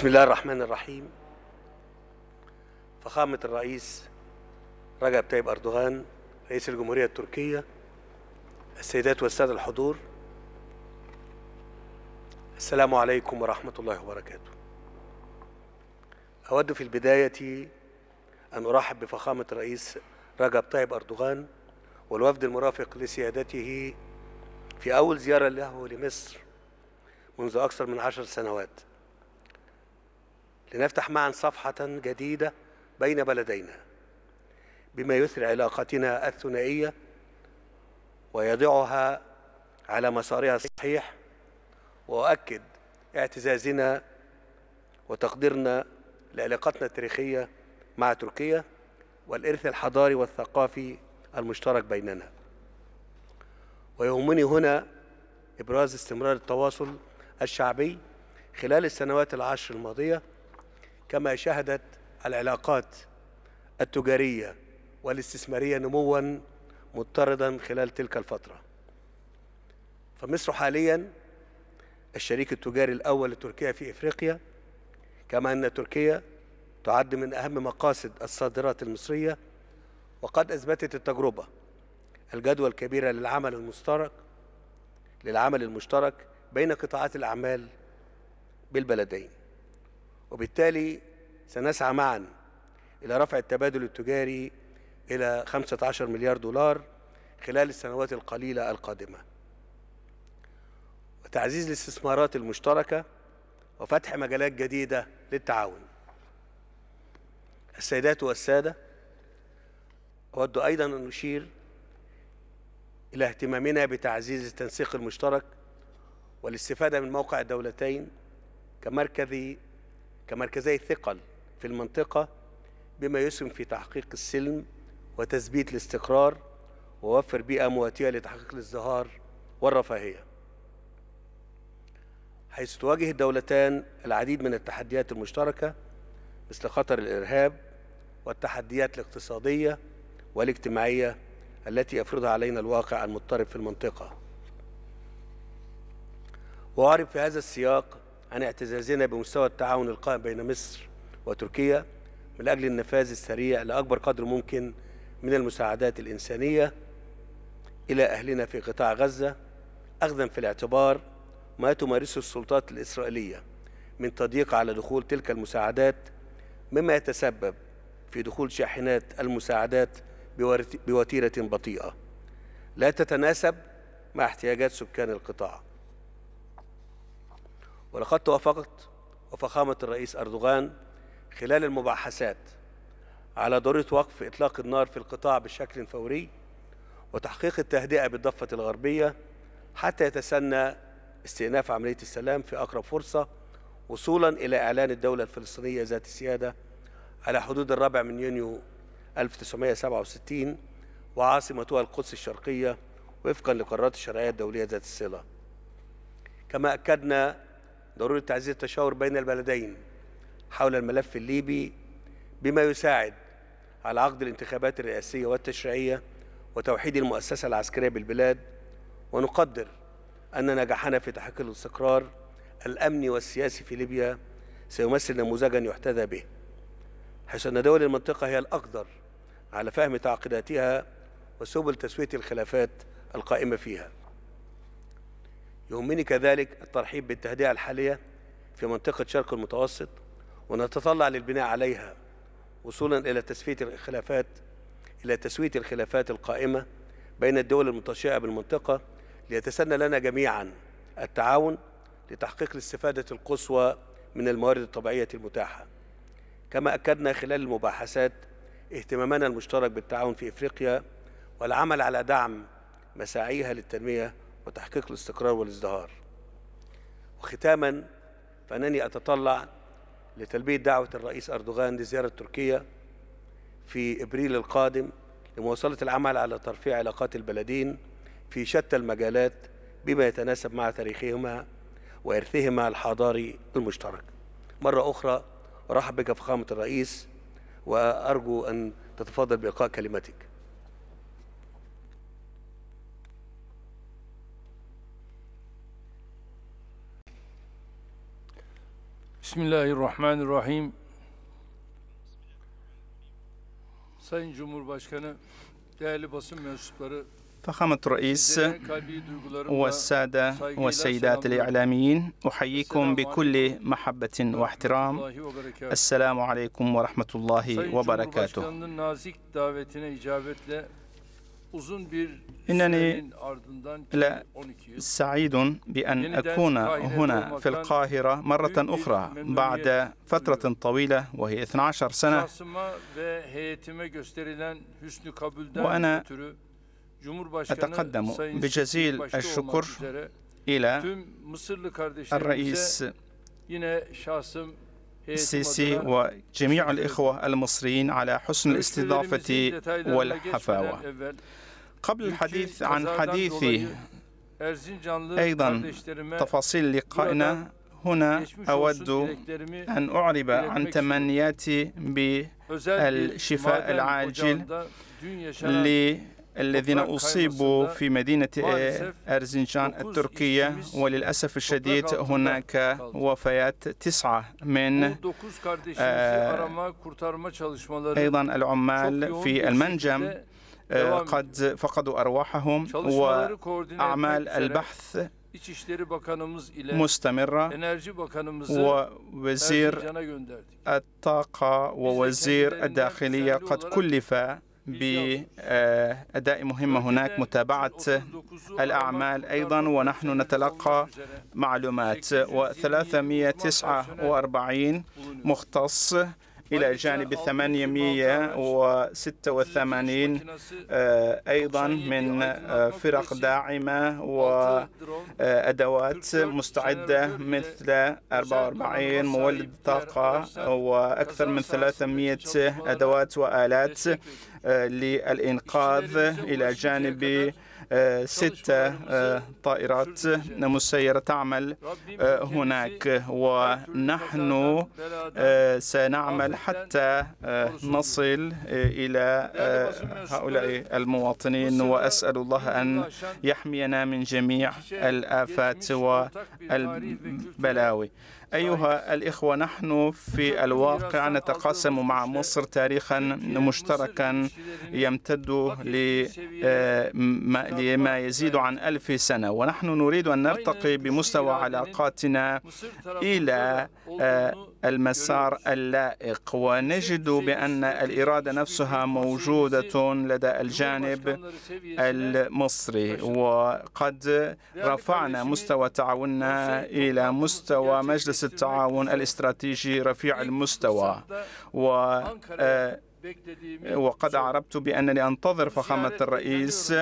بسم الله الرحمن الرحيم فخامة الرئيس رجب طيب أردوغان رئيس الجمهورية التركية السيدات والسادة الحضور السلام عليكم ورحمة الله وبركاته أود في البداية أن أرحب بفخامة الرئيس رجب طيب أردوغان والوفد المرافق لسيادته في أول زيارة له لمصر منذ أكثر من عشر سنوات لنفتح معا صفحة جديدة بين بلدينا بما يثري علاقتنا الثنائية ويضعها على مسارها الصحيح وأؤكد اعتزازنا وتقديرنا لعلاقتنا التاريخية مع تركيا والإرث الحضاري والثقافي المشترك بيننا ويهمني هنا إبراز استمرار التواصل الشعبي خلال السنوات العشر الماضية كما شهدت العلاقات التجارية والاستثمارية نموا مضطردا خلال تلك الفترة فمصر حاليا الشريك التجاري الأول لتركيا في إفريقيا كما أن تركيا تعد من أهم مقاصد الصادرات المصرية وقد أثبتت التجربة الجدوى الكبيرة للعمل المشترك للعمل المشترك بين قطاعات الأعمال بالبلدين وبالتالي سنسعى معا إلى رفع التبادل التجاري إلى 15 مليار دولار خلال السنوات القليلة القادمة وتعزيز الاستثمارات المشتركة وفتح مجالات جديدة للتعاون السيدات والسادة أود أيضا أن أشير إلى اهتمامنا بتعزيز التنسيق المشترك والاستفادة من موقع الدولتين كمركز كمركزي ثقل في المنطقة بما يسهم في تحقيق السلم وتثبيت الاستقرار ووفر بيئة مواتية لتحقيق الازدهار والرفاهية حيث تواجه الدولتان العديد من التحديات المشتركة مثل خطر الإرهاب والتحديات الاقتصادية والاجتماعية التي يفرضها علينا الواقع المضطرب في المنطقة وأعرف في هذا السياق عن اعتزازنا بمستوى التعاون القائم بين مصر وتركيا من أجل النفاذ السريع لأكبر قدر ممكن من المساعدات الإنسانية إلى أهلنا في قطاع غزة أخذا في الاعتبار ما تمارسه السلطات الإسرائيلية من تضييق على دخول تلك المساعدات مما يتسبب في دخول شاحنات المساعدات بوتيرة بطيئة لا تتناسب مع احتياجات سكان القطاع ولقد توافقت وفخامة الرئيس أردوغان خلال المباحثات على ضرورة وقف إطلاق النار في القطاع بشكل فوري وتحقيق التهدئة بالضفة الغربية حتى يتسنى استئناف عملية السلام في أقرب فرصة وصولا إلى إعلان الدولة الفلسطينية ذات السيادة على حدود الرابع من يونيو 1967 وعاصمتها القدس الشرقية وفقا لقرارات الشرعية الدولية ذات الصلة كما أكدنا ضرورة تعزيز التشاور بين البلدين حول الملف الليبي بما يساعد على عقد الانتخابات الرئاسية والتشريعية وتوحيد المؤسسة العسكرية بالبلاد ونقدر أن نجاحنا في تحقيق الاستقرار الأمني والسياسي في ليبيا سيمثل نموذجا يحتذى به حيث أن دول المنطقة هي الأقدر على فهم تعقيداتها وسبل تسوية الخلافات القائمة فيها يهمني كذلك الترحيب بالتهدئة الحالية في منطقة شرق المتوسط ونتطلع للبناء عليها وصولا إلى تسوية الخلافات إلى تسوية الخلافات القائمة بين الدول المتشائة بالمنطقة ليتسنى لنا جميعا التعاون لتحقيق الاستفادة القصوى من الموارد الطبيعية المتاحة كما أكدنا خلال المباحثات اهتمامنا المشترك بالتعاون في إفريقيا والعمل على دعم مساعيها للتنمية وتحقيق الاستقرار والازدهار وختاما فأنني أتطلع لتلبية دعوة الرئيس أردوغان لزيارة تركيا في إبريل القادم لمواصلة العمل على ترفيع علاقات البلدين في شتى المجالات بما يتناسب مع تاريخهما وإرثهما الحضاري المشترك مرة أخرى أرحب بك فخامة الرئيس وأرجو أن تتفضل بإلقاء كلمتك بسم الله الرحمن الرحيم Sayın Cumhurbaşkanı, değerli basın mensupları, فخامة الرئيس والسادة والسيدات الإعلاميين أحييكم بكل محبة واحترام السلام عليكم ورحمة الله وبركاته إنني لا سعيد بأن أكون هنا في القاهرة مرة أخرى بعد فترة طويلة وهي 12 سنة وأنا أتقدم بجزيل الشكر إلى الرئيس السيسي وجميع الإخوة المصريين على حسن الاستضافة والحفاوة قبل الحديث عن حديثي أيضا تفاصيل لقائنا هنا أود أن أعرب عن تمنياتي بالشفاء العاجل الذين أصيبوا في مدينة آه، أرزنجان التركية وللأسف الشديد هناك وفيات تسعة من آه، أيضا العمال في المنجم آه، قد فقدوا أرواحهم وأعمال البحث مستمرة ووزير الطاقة ووزير الداخلية قد كلف بأداء مهمة هناك متابعة الأعمال أيضا ونحن نتلقى معلومات و349 مختص إلى جانب 886 آه، أيضا من آه، فرق داعمة وأدوات مستعدة مثل 44 مولد طاقة وأكثر من 300 أدوات وآلات آه، للإنقاذ إلى جانب آه، ست آه، طائرات مسيرة تعمل آه، هناك ونحن سنعمل حتى نصل إلى هؤلاء المواطنين وأسأل الله أن يحمينا من جميع الآفات والبلاوي أيها الإخوة نحن في الواقع نتقاسم مع مصر تاريخا مشتركا يمتد آه، لما يزيد عن ألف سنة ونحن نريد أن نرتقي بمستوى علاقاتنا إلى آه، المسار اللائق ونجد بأن الإرادة نفسها موجودة لدى الجانب المصري وقد رفعنا مستوى تعاوننا إلى مستوى مجلس التعاون الاستراتيجي رفيع المستوى و آه، وقد عربت بأنني أنتظر فخامة الرئيس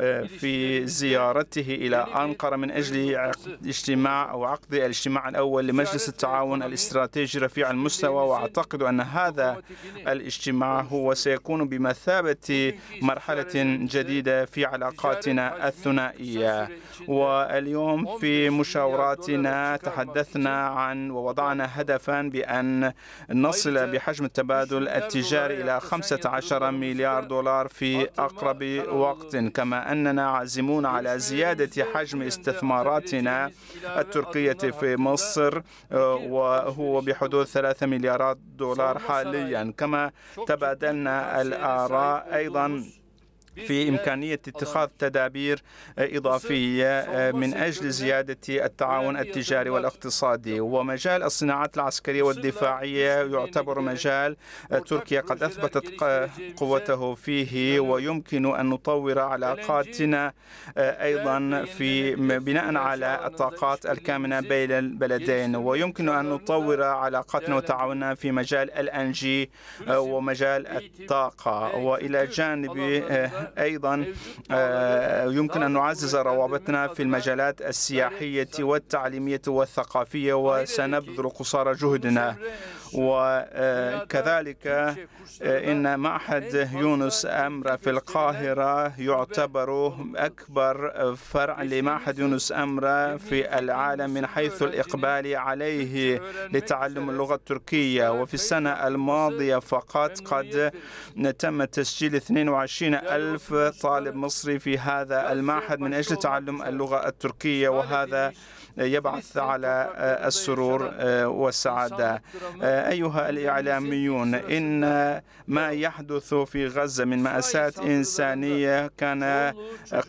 آه، في زيارته إلى أنقرة من أجل اجتماع أو عقد الاجتماع الأول لمجلس التعاون الاستراتيجي رفيع المستوى وأعتقد أن هذا الاجتماع هو سيكون بمثابة مرحلة جديدة في علاقاتنا الثنائية واليوم في مشاوراتنا تحدثنا عن ووضعنا هدفا بأن نصل بحجم التبادل التجاري إلى 15 مليار دولار في أقرب وقت كما أننا عازمون على زيادة حجم استثماراتنا التركية في مصر آه، وهو بحدود ثلاثة مليارات دولار حاليا كما تبادلنا الآراء أيضا في إمكانية اتخاذ تدابير إضافية آه، من أجل زيادة التعاون التجاري والاقتصادي ومجال الصناعات العسكرية والدفاعية يعتبر مجال آه، تركيا قد أثبتت قوته فيه ويمكن أن نطور علاقاتنا آه، أيضا في بناء على الطاقات الكامنة بين البلدين ويمكن أن نطور علاقاتنا وتعاوننا في مجال الأنجي ومجال الطاقة وإلى جانب أيضا آه، يمكن أن نعزز روابطنا في المجالات السياحية والتعليمية والثقافية وسنبذل قصارى جهدنا وكذلك آه، إن معهد يونس أمر في القاهرة يعتبر أكبر فرع لمعهد يونس أمر في العالم من حيث الإقبال عليه لتعلم اللغة التركية وفي السنة الماضية فقط قد تم تسجيل 22 ألف طالب مصري في هذا المعهد من أجل تعلم اللغة التركية وهذا يبعث على آه، السرور آه، والسعادة أيها الإعلاميون إن ما يحدث في غزة من مأساة إنسانية كان آه،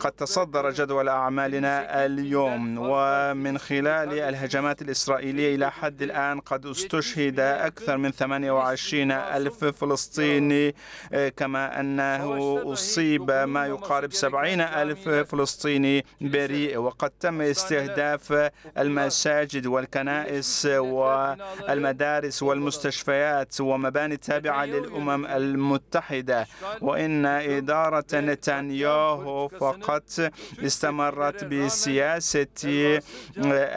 قد تصدر جدول أعمالنا اليوم ومن خلال الهجمات الإسرائيلية إلى حد الآن قد استشهد أكثر من 28 ألف فلسطيني كما أنه أصيب ما يقارب 70 ألف فلسطيني بريء وقد تم استهداف المساجد والكنائس والمدارس والمستشفيات ومباني تابعة للأمم المتحدة وإن إدارة نتنياهو فقط استمرت بسياسة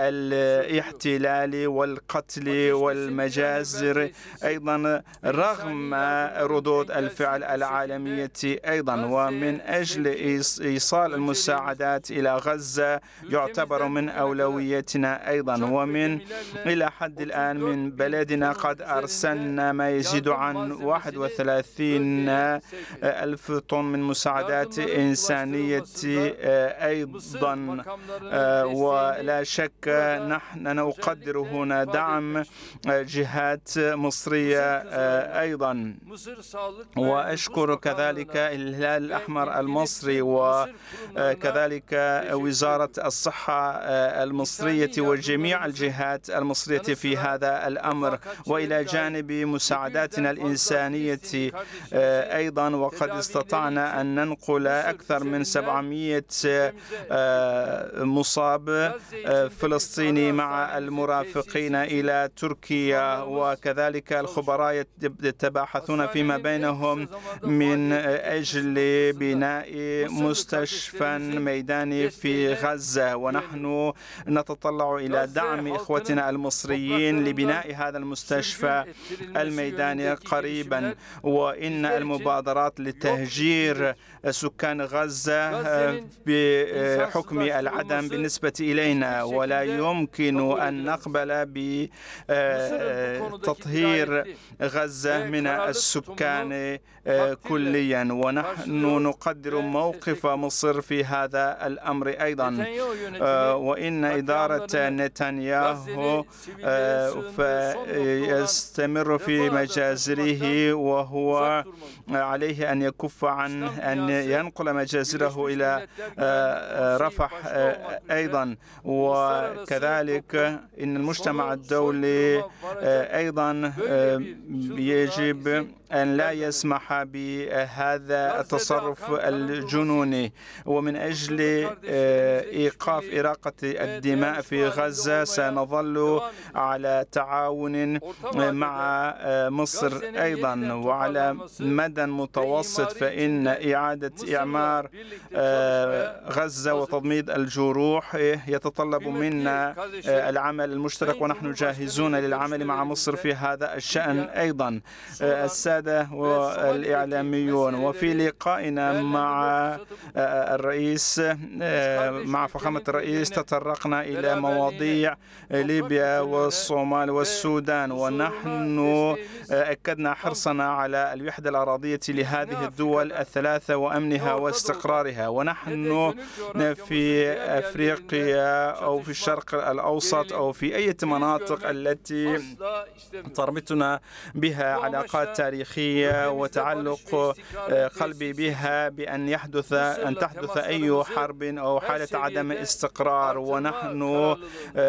الاحتلال والقتل والمجازر أيضا رغم ردود الفعل العالمية أيضا ومن أجل إيصال المساعدات إلى غزة يعتبر من أولوية جمعيتنا أيضا ومن إلى حد الآن من بلدنا قد أرسلنا ما يزيد عن 31 ألف طن من مساعدات إنسانية آه، أيضا آه، ولا شك نحن نقدر هنا دعم آه، جهات مصرية أيضا وأشكر كذلك الهلال إيه، الأحمر إيه، إيه، المصري وكذلك وزارة الصحة المصرية المصرية وجميع الجهات المصرية في هذا الأمر وإلى جانب مساعداتنا الإنسانية آه، أيضا وقد استطعنا أن ننقل أكثر من 700 آه، مصاب آه، فلسطيني مع المرافقين إلى تركيا وكذلك الخبراء يتباحثون فيما بينهم من أجل بناء مستشفى ميداني في غزة ونحن نتطلب نتطلع إلى دعم إخوتنا المصريين لبناء هذا المستشفى الميداني قريبا وإن المبادرات لتهجير سكان غزة آه، بحكم العدم بالنسبة إلينا ولا يمكن أن نقبل بتطهير آه، آه، غزة إيه، من السكان كليا ونحن نقدر موقف مصر في هذا الأمر أيضا وإن آه، إدارة نتنياهو فيستمر في مجازره وهو عليه أن يكف عن أن ينقل مجازره إلى آه، آه، رفح أيضا وكذلك إن المجتمع الدولي أيضا يجب أن لا يسمح بهذا التصرف الجنوني ومن أجل إيقاف إراقة الدماء الماء في غزة سنظل على تعاون مع آه، مصر أيضا وعلى مدى متوسط فإن إعادة إعمار آه، غزة وتضميد الجروح آه، يتطلب منا العمل المشترك ونحن جاهزون للعمل مع مصر في هذا الشأن أيضا السادة والإعلاميون وفي لقائنا مع الرئيس مع فخامة الرئيس تطرقنا إلى مواضيع ليبيا والصومال والسودان ونحن آه، أكدنا حرصنا على الوحدة الأراضية لهذه الدول الثلاثة وأمنها واستقرارها ونحن في أفريقيا أو في الشرق الأوسط أو في أي مناطق التي تربطنا بها علاقات تاريخية وتعلق آه، قلبي بها بأن يحدث أن تحدث أي حرب أو حالة عدم استقرار ونحن آه،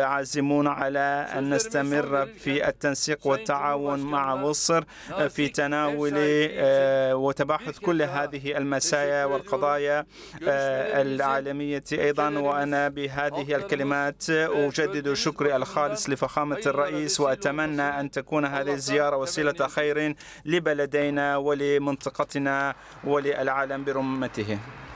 عازمون على أن نستمر في التنسيق والتعاون مع مصر آه، آه، في تناول وتباحث كل هذه المسايا والقضايا العالمية أيضا وأنا بهذه الكلمات أجدد شكري الخالص لفخامة الرئيس وأتمنى أن تكون هذه الزيارة وسيلة خير لبلدينا ولمنطقتنا وللعالم برمته